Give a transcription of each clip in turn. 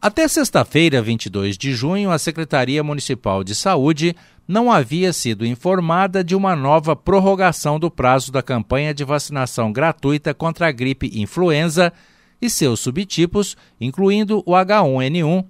Até sexta-feira, 22 de junho, a Secretaria Municipal de Saúde não havia sido informada de uma nova prorrogação do prazo da campanha de vacinação gratuita contra a gripe influenza e seus subtipos, incluindo o H1N1.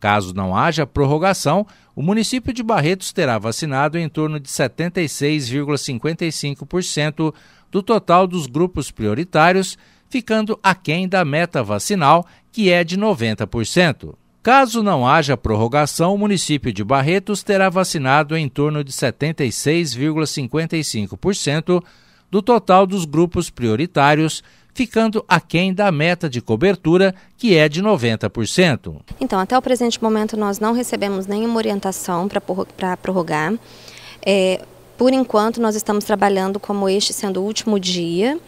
Caso não haja prorrogação, o município de Barretos terá vacinado em torno de 76,55% do total dos grupos prioritários ficando aquém da meta vacinal, que é de 90%. Caso não haja prorrogação, o município de Barretos terá vacinado em torno de 76,55% do total dos grupos prioritários, ficando aquém da meta de cobertura, que é de 90%. Então, até o presente momento, nós não recebemos nenhuma orientação para prorrogar. É, por enquanto, nós estamos trabalhando como este sendo o último dia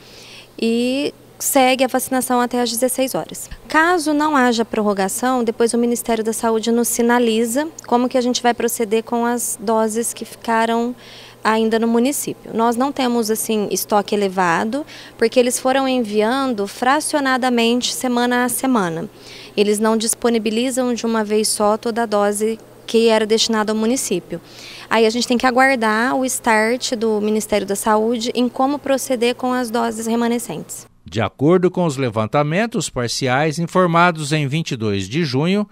e segue a vacinação até às 16 horas. Caso não haja prorrogação, depois o Ministério da Saúde nos sinaliza como que a gente vai proceder com as doses que ficaram ainda no município. Nós não temos assim estoque elevado, porque eles foram enviando fracionadamente semana a semana. Eles não disponibilizam de uma vez só toda a dose que era destinada ao município. Aí a gente tem que aguardar o start do Ministério da Saúde em como proceder com as doses remanescentes. De acordo com os levantamentos parciais informados em 22 de junho,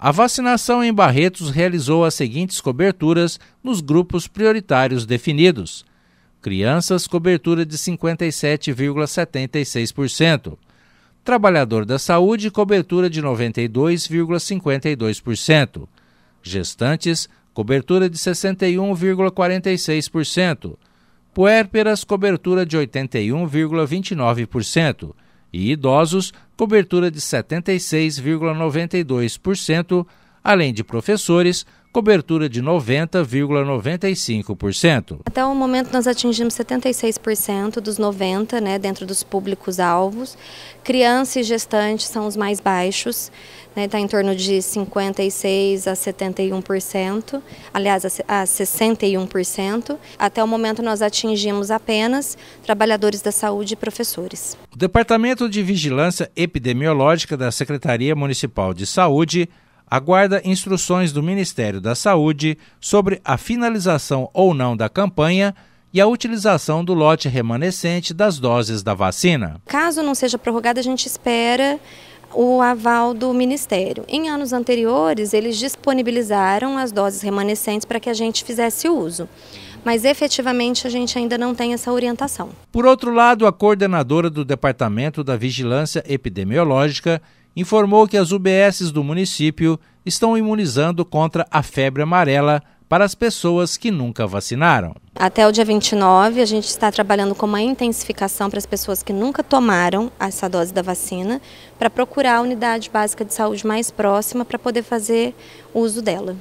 a vacinação em Barretos realizou as seguintes coberturas nos grupos prioritários definidos: crianças, cobertura de 57,76%, trabalhador da saúde, cobertura de 92,52%, gestantes, cobertura de 61,46% puérperas, cobertura de 81,29%, e idosos, cobertura de 76,92%, além de professores, cobertura de 90,95%. Até o momento nós atingimos 76% dos 90, né, dentro dos públicos alvos. Criança e gestante são os mais baixos, né, está em torno de 56 a 71%, aliás, a 61%. Até o momento nós atingimos apenas trabalhadores da saúde e professores. O Departamento de Vigilância Epidemiológica da Secretaria Municipal de Saúde aguarda instruções do Ministério da Saúde sobre a finalização ou não da campanha e a utilização do lote remanescente das doses da vacina. Caso não seja prorrogada, a gente espera o aval do Ministério. Em anos anteriores, eles disponibilizaram as doses remanescentes para que a gente fizesse uso mas efetivamente a gente ainda não tem essa orientação. Por outro lado, a coordenadora do Departamento da Vigilância Epidemiológica informou que as UBSs do município estão imunizando contra a febre amarela para as pessoas que nunca vacinaram. Até o dia 29, a gente está trabalhando com uma intensificação para as pessoas que nunca tomaram essa dose da vacina, para procurar a unidade básica de saúde mais próxima para poder fazer uso dela.